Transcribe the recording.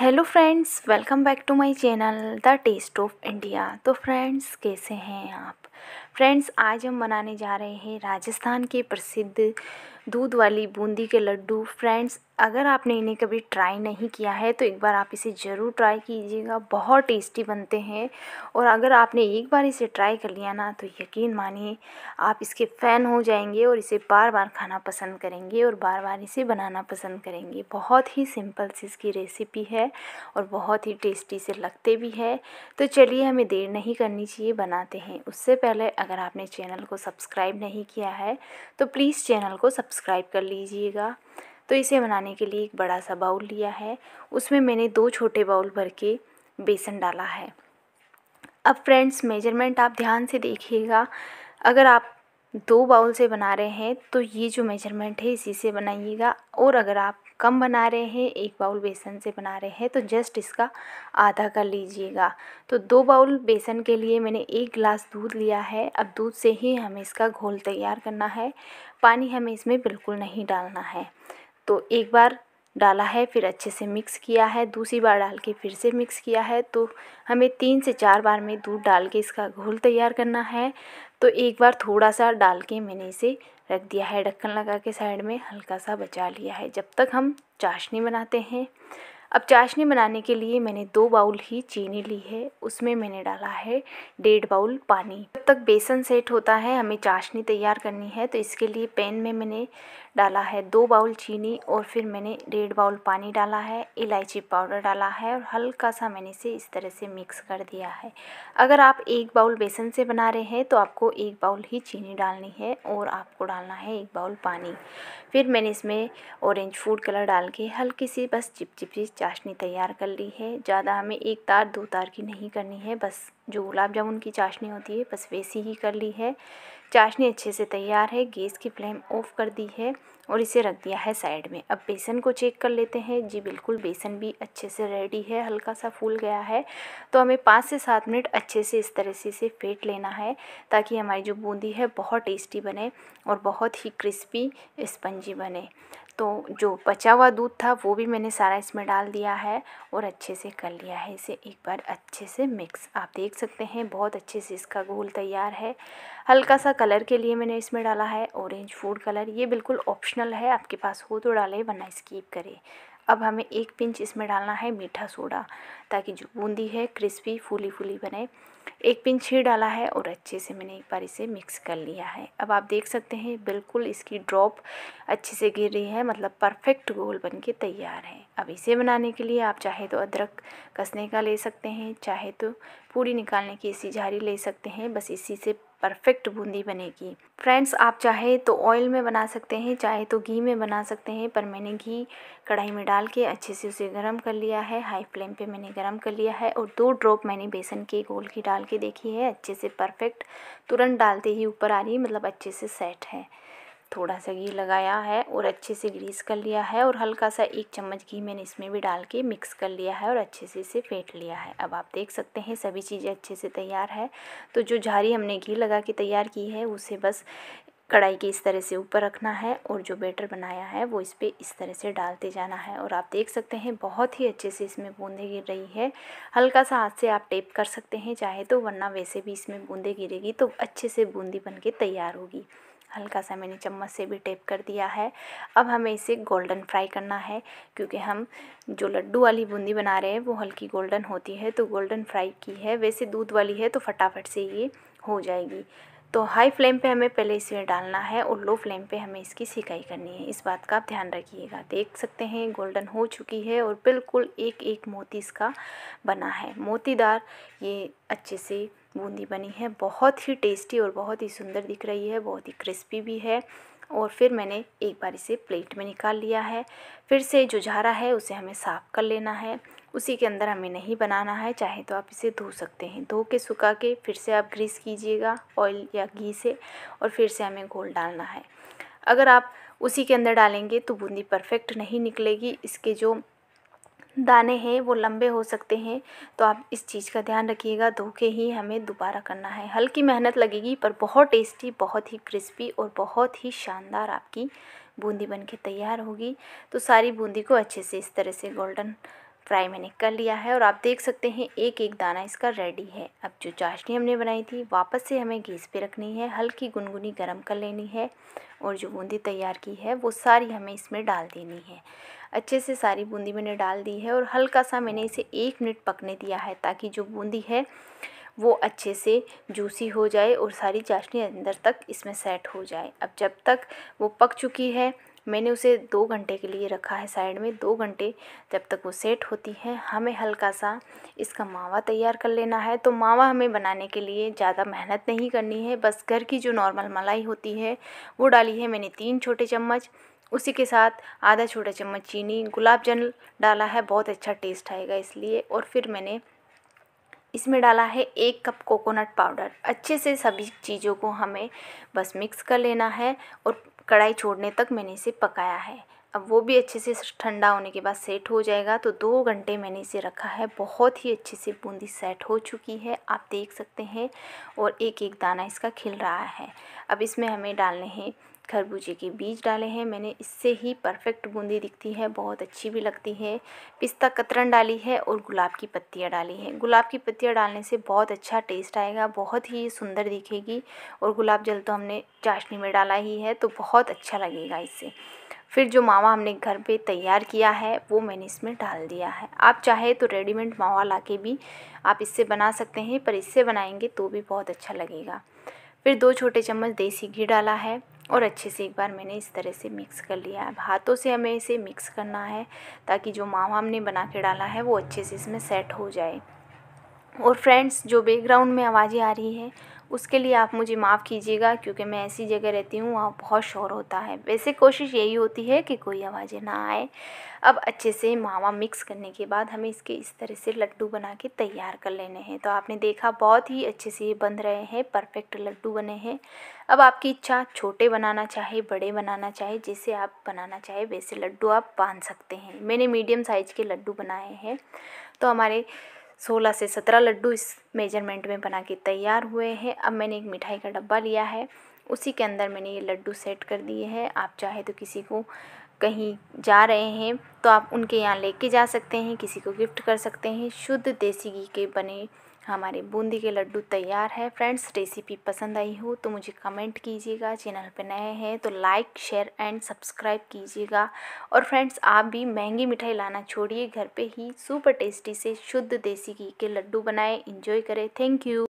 hello friends welcome back to my channel the test of India तो friends कैसे हैं आप फ्रेंड्स आज हम बनाने जा रहे हैं राजस्थान के प्रसिद्ध दूध वाली बूंदी के लड्डू फ्रेंड्स अगर आपने इन्हें कभी ट्राई नहीं किया है तो एक बार आप इसे ज़रूर ट्राई कीजिएगा बहुत टेस्टी बनते हैं और अगर आपने एक बार इसे ट्राई कर लिया ना तो यकीन मानिए आप इसके फ़ैन हो जाएंगे और इसे बार बार खाना पसंद करेंगे और बार बार इसे बनाना पसंद करेंगे बहुत ही सिंपल सी इसकी रेसिपी है और बहुत ही टेस्टी से लगते भी है तो चलिए हमें देर नहीं करनी चाहिए बनाते हैं उससे पहले अगर आपने चैनल को सब्सक्राइब नहीं किया है तो प्लीज़ चैनल को सब्सक्राइब कर लीजिएगा तो इसे बनाने के लिए एक बड़ा सा बाउल लिया है उसमें मैंने दो छोटे बाउल भर के बेसन डाला है अब फ्रेंड्स मेजरमेंट आप ध्यान से देखिएगा अगर आप दो बाउल से बना रहे हैं तो ये जो मेजरमेंट है इसी से बनाइएगा और अगर आप कम बना रहे हैं एक बाउल बेसन से बना रहे हैं तो जस्ट इसका आधा कर लीजिएगा तो दो बाउल बेसन के लिए मैंने एक गिलास दूध लिया है अब दूध से ही हमें इसका घोल तैयार करना है पानी हमें इसमें बिल्कुल नहीं डालना है तो एक बार डाला है फिर अच्छे से मिक्स किया है दूसरी बार डाल के फिर से मिक्स किया है तो हमें तीन से चार बार में दूध डाल के इसका घोल तैयार करना है तो एक बार थोड़ा सा डाल के मैंने इसे रख दिया है ढक्कन लगा के साइड में हल्का सा बचा लिया है जब तक हम चाशनी बनाते हैं अब चाशनी बनाने के लिए मैंने दो बाउल ही चीनी ली है उसमें मैंने डाला है डेढ़ बाउल पानी जब तक बेसन सेट होता है हमें चाशनी तैयार करनी है तो इसके लिए पैन में मैंने डाला है दो बाउल चीनी और फिर मैंने डेढ़ बाउल पानी डाला है इलायची पाउडर डाला है और हल्का सा मैंने इसे इस तरह से मिक्स कर दिया है अगर आप एक बाउल बेसन से बना रहे हैं तो आपको एक बाउल ही चीनी डालनी है और आपको डालना है एक बाउल पानी फिर मैंने इसमें ऑरेंज फूड कलर डाल के हल्की सी बस चिपचिपी चाशनी तैयार कर ली है ज़्यादा हमें एक तार दो तार की नहीं करनी है बस जो गुलाब जामुन की चाशनी होती है बस वैसी ही कर ली है चाशनी अच्छे से तैयार है गैस की फ्लेम ऑफ कर दी है और इसे रख दिया है साइड में अब बेसन को चेक कर लेते हैं जी बिल्कुल बेसन भी अच्छे से रेडी है हल्का सा फूल गया है तो हमें पाँच से सात मिनट अच्छे से इस तरह से इसे फेंट लेना है ताकि हमारी जो बूंदी है बहुत टेस्टी बने और बहुत ही क्रिस्पी स्पंजी बने तो जो बचा हुआ दूध था वो भी मैंने सारा इसमें डाल दिया है और अच्छे से कर लिया है इसे एक बार अच्छे से मिक्स आप देख सकते हैं बहुत अच्छे से इसका घोल तैयार है हल्का सा कलर के लिए मैंने इसमें डाला है ऑरेंज फूड कलर ये बिल्कुल ऑप्शनल है आपके पास हो तो डालें वरना स्कीप करें अब हमें एक पिंच इसमें डालना है मीठा सोडा ताकि जो बूंदी है क्रिस्पी फूली फूली बने एक पिंच ही डाला है और अच्छे से मैंने एक बार इसे मिक्स कर लिया है अब आप देख सकते हैं बिल्कुल इसकी ड्रॉप अच्छे से गिर रही है मतलब परफेक्ट गोल बन के तैयार है अब इसे बनाने के लिए आप चाहे तो अदरक कसने का ले सकते हैं चाहे तो पूरी निकालने की इसी झारी ले सकते हैं बस इसी से परफेक्ट बूंदी बनेगी फ्रेंड्स आप चाहे तो ऑयल में बना सकते हैं चाहे तो घी में बना सकते हैं पर मैंने घी कढ़ाई में डाल के अच्छे से उसे गर्म कर लिया है हाई फ्लेम पे मैंने गर्म कर लिया है और दो ड्रॉप मैंने बेसन के गोल की डाल के देखी है अच्छे से परफेक्ट तुरंत डालते ही ऊपर आ रही मतलब अच्छे से सेट है थोड़ा सा घी लगाया है और अच्छे से ग्रीस कर लिया है और हल्का सा एक चम्मच घी मैंने इसमें भी डाल के मिक्स कर लिया है और अच्छे से इसे फेंट लिया है अब आप देख सकते हैं सभी चीज़ें अच्छे से तैयार है तो जो झारी हमने घी लगा के तैयार की है उसे बस कढ़ाई के इस तरह से ऊपर रखना है और जो बैटर बनाया है वो इस पर इस तरह से डालते जाना है और आप देख सकते हैं बहुत ही अच्छे से इसमें बूंदे गिर रही है हल्का सा हाथ से आप टेप कर सकते हैं चाहे तो वरना वैसे भी इसमें बूंदे गिरेगी तो अच्छे से बूंदी बन के तैयार होगी हल्का सा मैंने चम्मच से भी टेप कर दिया है अब हमें इसे गोल्डन फ्राई करना है क्योंकि हम जो लड्डू वाली बूंदी बना रहे हैं वो हल्की गोल्डन होती है तो गोल्डन फ्राई की है वैसे दूध वाली है तो फटाफट से ये हो जाएगी तो हाई फ्लेम पे हमें पहले इसमें डालना है और लो फ्लेम पे हमें इसकी सिकाई करनी है इस बात का आप ध्यान रखिएगा देख सकते हैं गोल्डन हो चुकी है और बिल्कुल एक एक मोती इसका बना है मोतीदार ये अच्छे से बूंदी बनी है बहुत ही टेस्टी और बहुत ही सुंदर दिख रही है बहुत ही क्रिस्पी भी है और फिर मैंने एक बार इसे प्लेट में निकाल लिया है फिर से जो झारा है उसे हमें साफ़ कर लेना है उसी के अंदर हमें नहीं बनाना है चाहे तो आप इसे धो सकते हैं धो के सुखा के फिर से आप ग्रीस कीजिएगा ऑयल या घी से और फिर से हमें घोल डालना है अगर आप उसी के अंदर डालेंगे तो बूंदी परफेक्ट नहीं निकलेगी इसके जो दाने हैं वो लंबे हो सकते हैं तो आप इस चीज़ का ध्यान रखिएगा धोखे ही हमें दोबारा करना है हल्की मेहनत लगेगी पर बहुत टेस्टी बहुत ही क्रिस्पी और बहुत ही शानदार आपकी बूंदी बन के तैयार होगी तो सारी बूंदी को अच्छे से इस तरह से गोल्डन फ्राई मैंने कर लिया है और आप देख सकते हैं एक एक दाना इसका रेडी है अब जो चाशनी हमने बनाई थी वापस से हमें गैस पे रखनी है हल्की गुनगुनी गरम कर लेनी है और जो बूंदी तैयार की है वो सारी हमें इसमें डाल देनी है अच्छे से सारी बूंदी मैंने डाल दी है और हल्का सा मैंने इसे एक मिनट पकने दिया है ताकि जो बूंदी है वो अच्छे से जूसी हो जाए और सारी चाशनी अंदर तक इसमें सेट हो जाए अब जब तक वो पक चुकी है मैंने उसे दो घंटे के लिए रखा है साइड में दो घंटे जब तक वो सेट होती है हमें हल्का सा इसका मावा तैयार कर लेना है तो मावा हमें बनाने के लिए ज़्यादा मेहनत नहीं करनी है बस घर की जो नॉर्मल मलाई होती है वो डाली है मैंने तीन छोटे चम्मच उसी के साथ आधा छोटा चम्मच चीनी गुलाब जल डाला है बहुत अच्छा टेस्ट आएगा इसलिए और फिर मैंने इसमें डाला है एक कप कोकोनट पाउडर अच्छे से सभी चीज़ों को हमें बस मिक्स कर लेना है और कढ़ाई छोड़ने तक मैंने इसे पकाया है अब वो भी अच्छे से ठंडा होने के बाद सेट हो जाएगा तो दो घंटे मैंने इसे रखा है बहुत ही अच्छे से बूंदी सेट हो चुकी है आप देख सकते हैं और एक एक दाना इसका खिल रहा है अब इसमें हमें डालने हैं खरबूजे के बीज डाले हैं मैंने इससे ही परफेक्ट बूंदी दिखती है बहुत अच्छी भी लगती है पिस्ता कतरन डाली है और गुलाब की पत्तियाँ डाली हैं गुलाब की पत्तियाँ डालने से बहुत अच्छा टेस्ट आएगा बहुत ही सुंदर दिखेगी और गुलाब जल तो हमने चाशनी में डाला ही है तो बहुत अच्छा लगेगा इससे फिर जो मावा हमने घर पे तैयार किया है वो मैंने इसमें डाल दिया है आप चाहे तो रेडीमेड मावा ला के भी आप इससे बना सकते हैं पर इससे बनाएंगे तो भी बहुत अच्छा लगेगा फिर दो छोटे चम्मच देसी घी डाला है और अच्छे से एक बार मैंने इस तरह से मिक्स कर लिया है हाथों से हमें इसे मिक्स करना है ताकि जो मावा हमने बना के डाला है वो अच्छे से इसमें सेट हो जाए और फ्रेंड्स जो बैकग्राउंड में आवाज़ें आ रही है उसके लिए आप मुझे माफ़ कीजिएगा क्योंकि मैं ऐसी जगह रहती हूँ वहाँ बहुत शोर होता है वैसे कोशिश यही होती है कि कोई आवाज़ें ना आए अब अच्छे से मावा मिक्स करने के बाद हमें इसके इस तरह से लड्डू बना के तैयार कर लेने हैं तो आपने देखा बहुत ही अच्छे से ये बन रहे हैं परफेक्ट लड्डू बने हैं अब आपकी इच्छा छोटे बनाना चाहे बड़े बनाना चाहे जैसे आप बनाना चाहे वैसे लड्डू आप बांध सकते हैं मैंने मीडियम साइज़ के लड्डू बनाए हैं तो हमारे सोलह से सत्रह लड्डू इस मेजरमेंट में बना के तैयार हुए हैं अब मैंने एक मिठाई का डब्बा लिया है उसी के अंदर मैंने ये लड्डू सेट कर दिए हैं आप चाहे तो किसी को कहीं जा रहे हैं तो आप उनके यहाँ लेके जा सकते हैं किसी को गिफ्ट कर सकते हैं शुद्ध देसी घी के बने हमारे बूंदी के लड्डू तैयार है फ्रेंड्स रेसिपी पसंद आई हो तो मुझे कमेंट कीजिएगा चैनल पर नए हैं तो लाइक शेयर एंड सब्सक्राइब कीजिएगा और फ्रेंड्स आप भी महंगी मिठाई लाना छोड़िए घर पे ही सुपर टेस्टी से शुद्ध देसी घी के लड्डू बनाएं इंजॉय करें थैंक यू